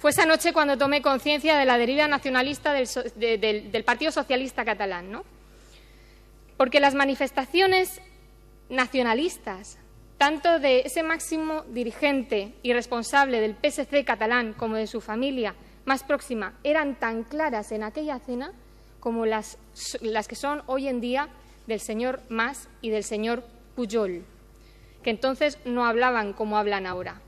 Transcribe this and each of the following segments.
Fue esa noche cuando tomé conciencia de la deriva nacionalista del, Partido Socialista Catalán, Porque las manifestaciones nacionalistas, tanto de ese máximo dirigente y responsable del PSC catalán como de su familia más próxima, eran tan claras en aquella cena como las, que son hoy en día del señor Mas y del señor Puyol, que entonces no hablaban como hablan ahora.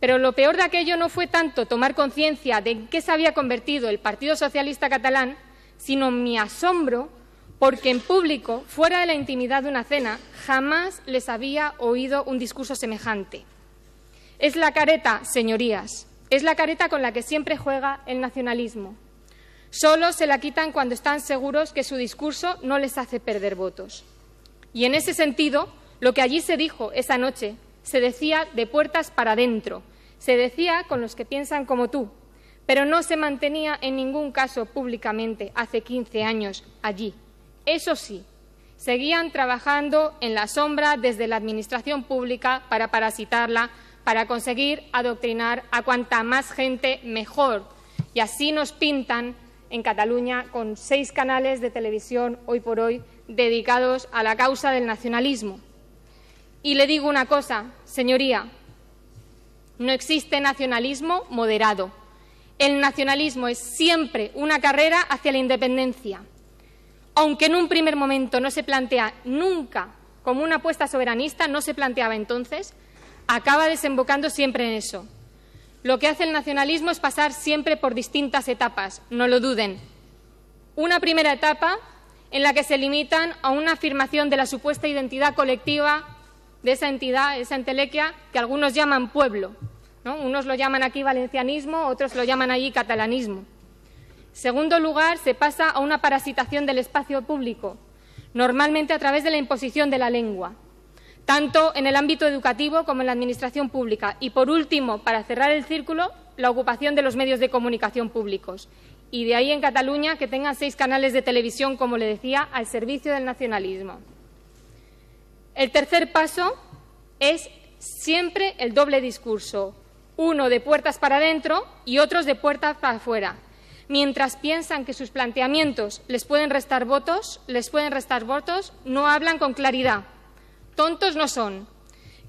Pero lo peor de aquello no fue tanto tomar conciencia de en qué se había convertido el Partido Socialista Catalán, sino mi asombro porque en público, fuera de la intimidad de una cena, jamás les había oído un discurso semejante. Es la careta, señorías, es la careta con la que siempre juega el nacionalismo. Solo se la quitan cuando están seguros que su discurso no les hace perder votos. Y en ese sentido, lo que allí se dijo esa noche se decía de puertas para adentro, se decía con los que piensan como tú, pero no se mantenía en ningún caso públicamente hace 15 años allí. Eso sí, seguían trabajando en la sombra desde la Administración Pública para parasitarla, para conseguir adoctrinar a cuanta más gente mejor. Y así nos pintan en Cataluña con seis canales de televisión hoy por hoy dedicados a la causa del nacionalismo. Y le digo una cosa, señoría, no existe nacionalismo moderado. El nacionalismo es siempre una carrera hacia la independencia. Aunque en un primer momento no se plantea nunca como una apuesta soberanista, no se planteaba entonces, acaba desembocando siempre en eso. Lo que hace el nacionalismo es pasar siempre por distintas etapas, no lo duden. Una primera etapa en la que se limitan a una afirmación de la supuesta identidad colectiva de esa entidad, esa entelequia que algunos llaman pueblo. Unos lo llaman aquí valencianismo, otros lo llaman allí catalanismo. Segundo lugar, se pasa a una parasitación del espacio público, normalmente a través de la imposición de la lengua, tanto en el ámbito educativo como en la administración pública. Y por último, para cerrar el círculo, la ocupación de los medios de comunicación públicos. Y de ahí en Cataluña que tengan seis canales de televisión, como le decía, al servicio del nacionalismo. El tercer paso es siempre el doble discurso, uno de puertas para adentro y otros de puertas para afuera. Mientras piensan que sus planteamientos les pueden restar votos, les pueden restar votos, no hablan con claridad. Tontos no son.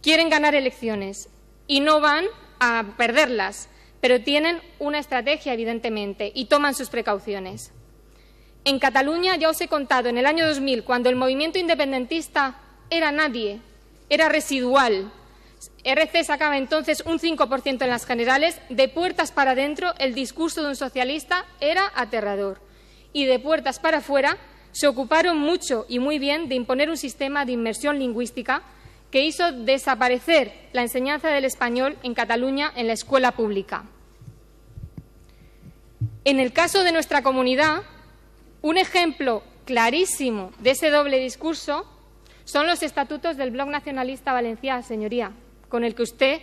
Quieren ganar elecciones y no van a perderlas, pero tienen una estrategia, evidentemente, y toman sus precauciones. En Cataluña, ya os he contado, en el año 2000, cuando el movimiento independentista era nadie, era residual. RC sacaba entonces un 5% en las generales, de puertas para adentro el discurso de un socialista era aterrador y de puertas para afuera se ocuparon mucho y muy bien de imponer un sistema de inmersión lingüística que hizo desaparecer la enseñanza del español en Cataluña en la escuela pública. En el caso de nuestra comunidad, un ejemplo clarísimo de ese doble discurso son los estatutos del Blog Nacionalista Valenciano, señoría, con el que usted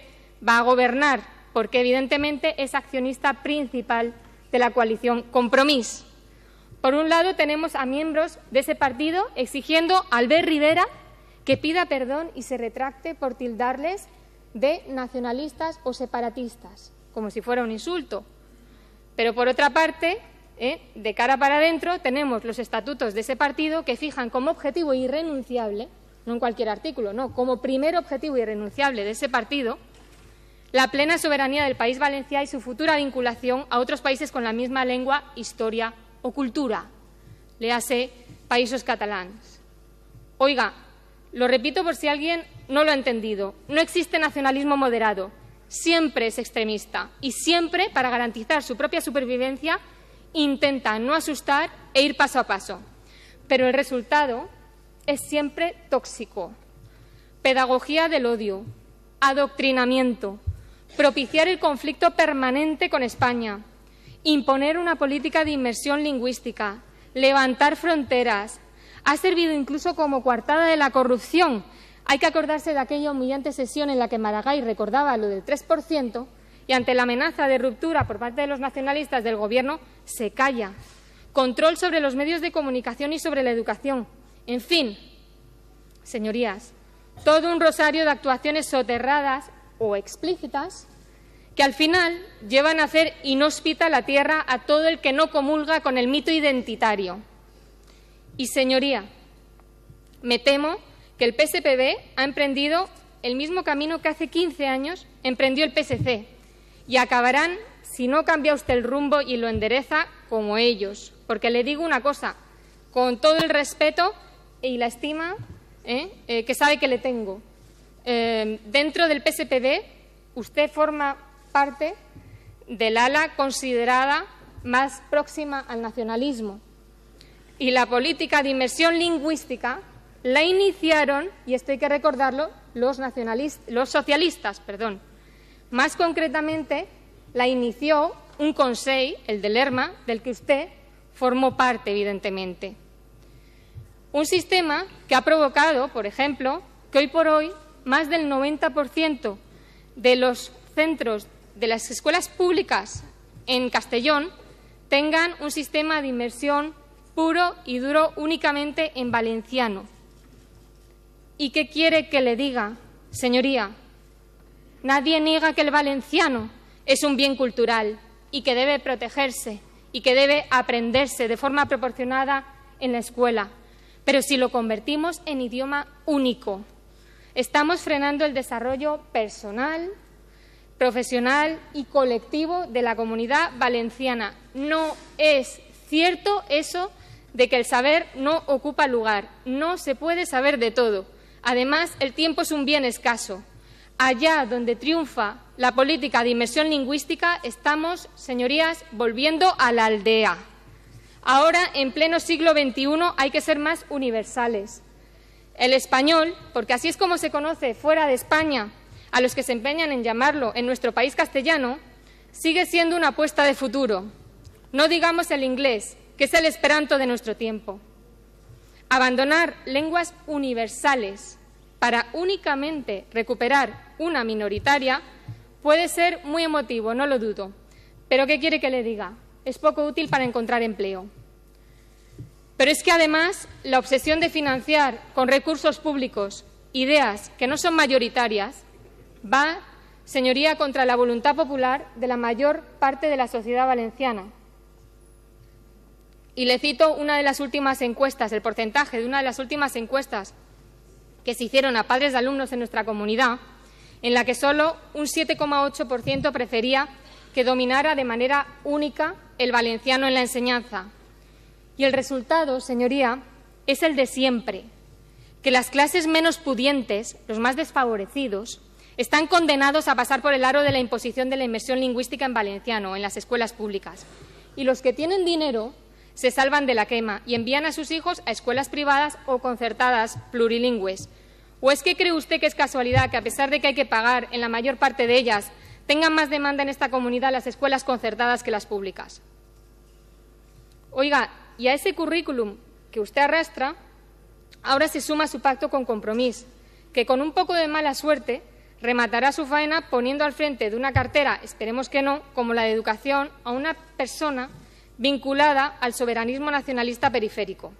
va a gobernar, porque evidentemente es accionista principal de la coalición Compromís. Por un lado, tenemos a miembros de ese partido exigiendo a Albert Rivera que pida perdón y se retracte por tildarles de nacionalistas o separatistas, como si fuera un insulto. Pero por otra parte, ¿eh? De cara para adentro tenemos los estatutos de ese partido que fijan como objetivo irrenunciable, no en cualquier artículo, no, como primer objetivo irrenunciable de ese partido, la plena soberanía del país valenciano... y su futura vinculación a otros países con la misma lengua, historia o cultura, le hace países catalanes. Oiga, lo repito por si alguien no lo ha entendido, no existe nacionalismo moderado, siempre es extremista y siempre, para garantizar su propia supervivencia, intenta no asustar e ir paso a paso. Pero el resultado es siempre tóxico. Pedagogía del odio, adoctrinamiento, propiciar el conflicto permanente con España, imponer una política de inmersión lingüística, levantar fronteras. Ha servido incluso como coartada de la corrupción. Hay que acordarse de aquella humillante sesión en la que Maragall recordaba lo del 3%, y ante la amenaza de ruptura por parte de los nacionalistas del Gobierno se calla. Control sobre los medios de comunicación y sobre la educación. En fin, señorías, todo un rosario de actuaciones soterradas o explícitas que al final llevan a hacer inhóspita la tierra a todo el que no comulga con el mito identitario. Y, señoría, me temo que el PSPB ha emprendido el mismo camino que hace 15 años emprendió el PSC, y acabarán, si no cambia usted el rumbo y lo endereza, como ellos. Porque le digo una cosa, con todo el respeto y la estima ¿eh? Eh, que sabe que le tengo. Eh, dentro del PSPB, usted forma parte del ala considerada más próxima al nacionalismo. Y la política de inmersión lingüística la iniciaron, y esto hay que recordarlo, los, nacionalistas, los socialistas. Perdón. Más concretamente, la inició un Consejo, el de Lerma, del que usted formó parte, evidentemente. Un sistema que ha provocado, por ejemplo, que hoy por hoy más del 90% de los centros de las escuelas públicas en Castellón tengan un sistema de inmersión puro y duro únicamente en valenciano. ¿Y qué quiere que le diga, señoría? Nadie niega que el valenciano es un bien cultural y que debe protegerse y que debe aprenderse de forma proporcionada en la escuela. Pero si lo convertimos en idioma único, estamos frenando el desarrollo personal, profesional y colectivo de la comunidad valenciana. No es cierto eso de que el saber no ocupa lugar. No se puede saber de todo. Además, el tiempo es un bien escaso. Allá donde triunfa la política de inmersión lingüística, estamos, señorías, volviendo a la aldea. Ahora, en pleno siglo XXI, hay que ser más universales. El español, porque así es como se conoce fuera de España a los que se empeñan en llamarlo en nuestro país castellano, sigue siendo una apuesta de futuro. No digamos el inglés, que es el esperanto de nuestro tiempo. Abandonar lenguas universales para únicamente recuperar una minoritaria puede ser muy emotivo, no lo dudo. Pero ¿qué quiere que le diga? Es poco útil para encontrar empleo. Pero es que además la obsesión de financiar con recursos públicos ideas que no son mayoritarias va, señoría, contra la voluntad popular de la mayor parte de la sociedad valenciana. Y le cito una de las últimas encuestas, el porcentaje de una de las últimas encuestas que se hicieron a padres de alumnos en nuestra comunidad, en la que solo un 7,8% prefería que dominara de manera única el valenciano en la enseñanza. Y el resultado, señoría, es el de siempre, que las clases menos pudientes, los más desfavorecidos, están condenados a pasar por el aro de la imposición de la inmersión lingüística en valenciano en las escuelas públicas. Y los que tienen dinero se salvan de la quema y envían a sus hijos a escuelas privadas o concertadas plurilingües. ¿O es que cree usted que es casualidad que, a pesar de que hay que pagar en la mayor parte de ellas, tengan más demanda en esta comunidad las escuelas concertadas que las públicas? Oiga, y a ese currículum que usted arrastra, ahora se suma su pacto con compromiso, que con un poco de mala suerte rematará su faena poniendo al frente de una cartera, esperemos que no, como la de educación, a una persona vinculada al soberanismo nacionalista periférico.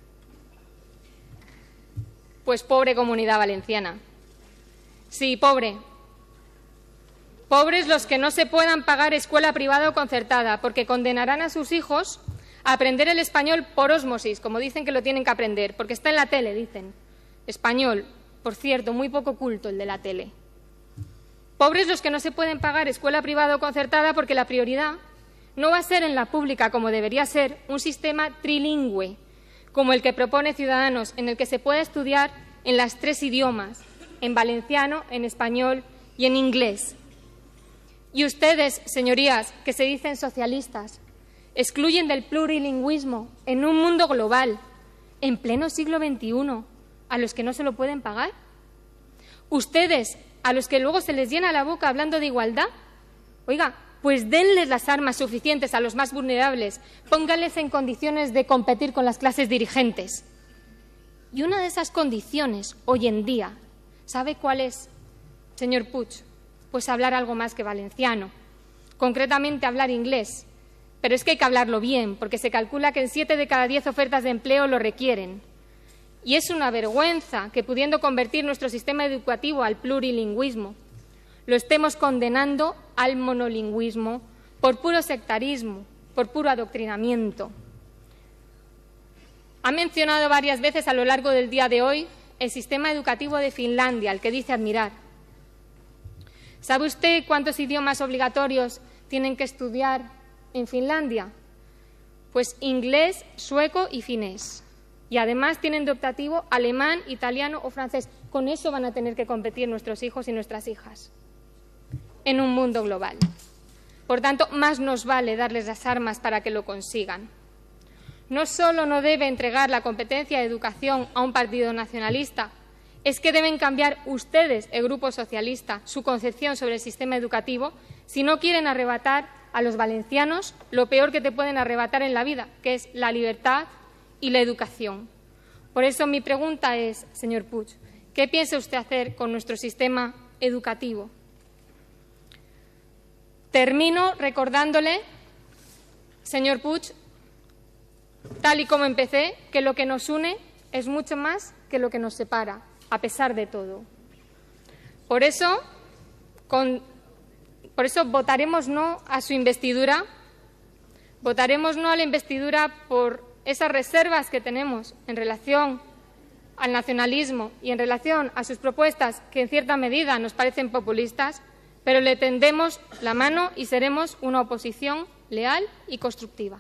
Pues pobre comunidad valenciana. Sí, pobre. Pobres los que no se puedan pagar escuela privada o concertada, porque condenarán a sus hijos a aprender el español por ósmosis, como dicen que lo tienen que aprender, porque está en la tele, dicen. Español, por cierto, muy poco culto el de la tele. Pobres los que no se pueden pagar escuela privada o concertada porque la prioridad no va a ser en la pública, como debería ser, un sistema trilingüe, como el que propone Ciudadanos, en el que se pueda estudiar en las tres idiomas, en valenciano, en español y en inglés. Y ustedes, señorías, que se dicen socialistas, excluyen del plurilingüismo en un mundo global, en pleno siglo XXI, a los que no se lo pueden pagar. Ustedes, a los que luego se les llena la boca hablando de igualdad, oiga, pues denles las armas suficientes a los más vulnerables, pónganles en condiciones de competir con las clases dirigentes. Y una de esas condiciones, hoy en día, ¿sabe cuál es, señor Puig? Pues hablar algo más que valenciano, concretamente hablar inglés. Pero es que hay que hablarlo bien, porque se calcula que en siete de cada diez ofertas de empleo lo requieren. Y es una vergüenza que pudiendo convertir nuestro sistema educativo al plurilingüismo, lo estemos condenando al monolingüismo por puro sectarismo, por puro adoctrinamiento. Ha mencionado varias veces a lo largo del día de hoy el sistema educativo de Finlandia, al que dice admirar. ¿Sabe usted cuántos idiomas obligatorios tienen que estudiar en Finlandia? Pues inglés, sueco y finés. Y además tienen de optativo alemán, italiano o francés. Con eso van a tener que competir nuestros hijos y nuestras hijas en un mundo global. Por tanto, más nos vale darles las armas para que lo consigan. No solo no debe entregar la competencia de educación a un partido nacionalista, es que deben cambiar ustedes, el Grupo Socialista, su concepción sobre el sistema educativo si no quieren arrebatar a los valencianos lo peor que te pueden arrebatar en la vida, que es la libertad y la educación. Por eso mi pregunta es, señor Puig, ¿qué piensa usted hacer con nuestro sistema educativo? Termino recordándole, señor Puig, tal y como empecé, que lo que nos une es mucho más que lo que nos separa, a pesar de todo. Por eso, por eso votaremos no a su investidura, votaremos no a la investidura por esas reservas que tenemos en relación al nacionalismo y en relación a sus propuestas que en cierta medida nos parecen populistas, pero le tendemos la mano y seremos una oposición leal y constructiva.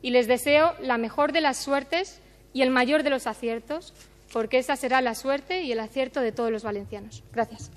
Y les deseo la mejor de las suertes y el mayor de los aciertos, porque esa será la suerte y el acierto de todos los valencianos. Gracias.